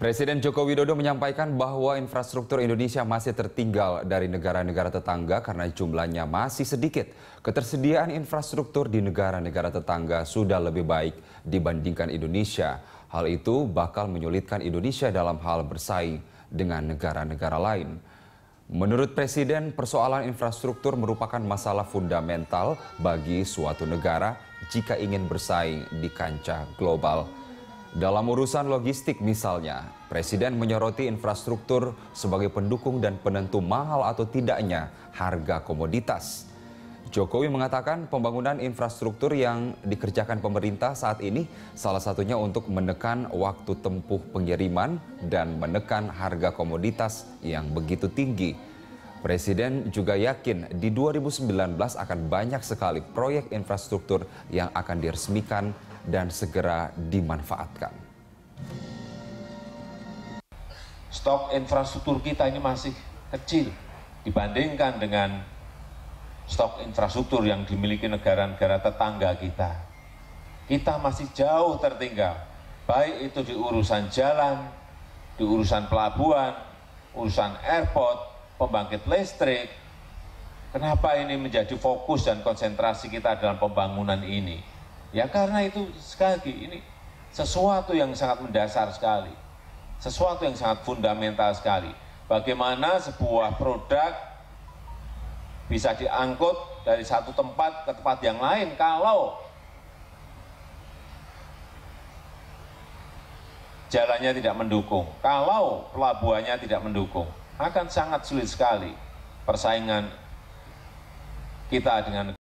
Presiden Joko Widodo menyampaikan bahwa infrastruktur Indonesia masih tertinggal dari negara-negara tetangga karena jumlahnya masih sedikit. Ketersediaan infrastruktur di negara-negara tetangga sudah lebih baik dibandingkan Indonesia. Hal itu bakal menyulitkan Indonesia dalam hal bersaing dengan negara-negara lain. Menurut Presiden, persoalan infrastruktur merupakan masalah fundamental bagi suatu negara jika ingin bersaing di kancah global. Dalam urusan logistik misalnya, Presiden menyoroti infrastruktur sebagai pendukung dan penentu mahal atau tidaknya harga komoditas. Jokowi mengatakan pembangunan infrastruktur yang dikerjakan pemerintah saat ini salah satunya untuk menekan waktu tempuh pengiriman dan menekan harga komoditas yang begitu tinggi. Presiden juga yakin di 2019 akan banyak sekali proyek infrastruktur yang akan diresmikan dan segera dimanfaatkan. Stok infrastruktur kita ini masih kecil dibandingkan dengan stok infrastruktur yang dimiliki negara-negara tetangga kita. Kita masih jauh tertinggal, baik itu di urusan jalan, di urusan pelabuhan, urusan airport, pembangkit listrik, Kenapa ini menjadi fokus dan konsentrasi kita dalam pembangunan ini? Ya karena itu sekali lagi ini sesuatu yang sangat mendasar sekali. Sesuatu yang sangat fundamental sekali. Bagaimana sebuah produk bisa diangkut dari satu tempat ke tempat yang lain kalau jalannya tidak mendukung, kalau pelabuhannya tidak mendukung, akan sangat sulit sekali persaingan kita dengan